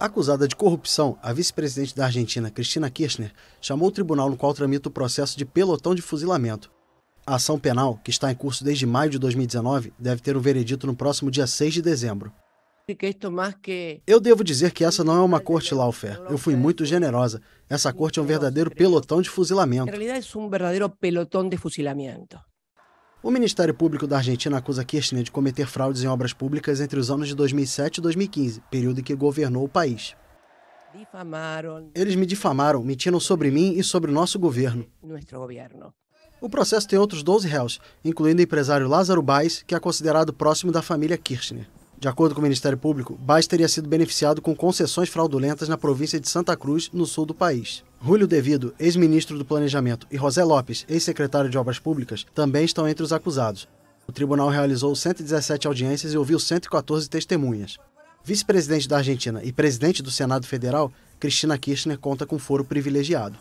Acusada de corrupção, a vice-presidente da Argentina, Cristina Kirchner, chamou o tribunal no qual tramita o processo de pelotão de fuzilamento. A ação penal, que está em curso desde maio de 2019, deve ter o um veredito no próximo dia 6 de dezembro. Eu devo dizer que essa não é uma corte lawfare. Eu fui muito generosa. Essa corte é um verdadeiro pelotão de fuzilamento. Na realidade, é um verdadeiro pelotão de fuzilamento. O Ministério Público da Argentina acusa Kirchner de cometer fraudes em obras públicas entre os anos de 2007 e 2015, período em que governou o país. Eles me difamaram, mentiram sobre mim e sobre nosso governo. O processo tem outros 12 réus, incluindo o empresário Lázaro Baez, que é considerado próximo da família Kirchner. De acordo com o Ministério Público, Baez teria sido beneficiado com concessões fraudulentas na província de Santa Cruz, no sul do país. Rúlio Devido, ex-ministro do Planejamento, e José Lopes, ex-secretário de Obras Públicas, também estão entre os acusados. O tribunal realizou 117 audiências e ouviu 114 testemunhas. Vice-presidente da Argentina e presidente do Senado Federal, Cristina Kirchner conta com foro privilegiado.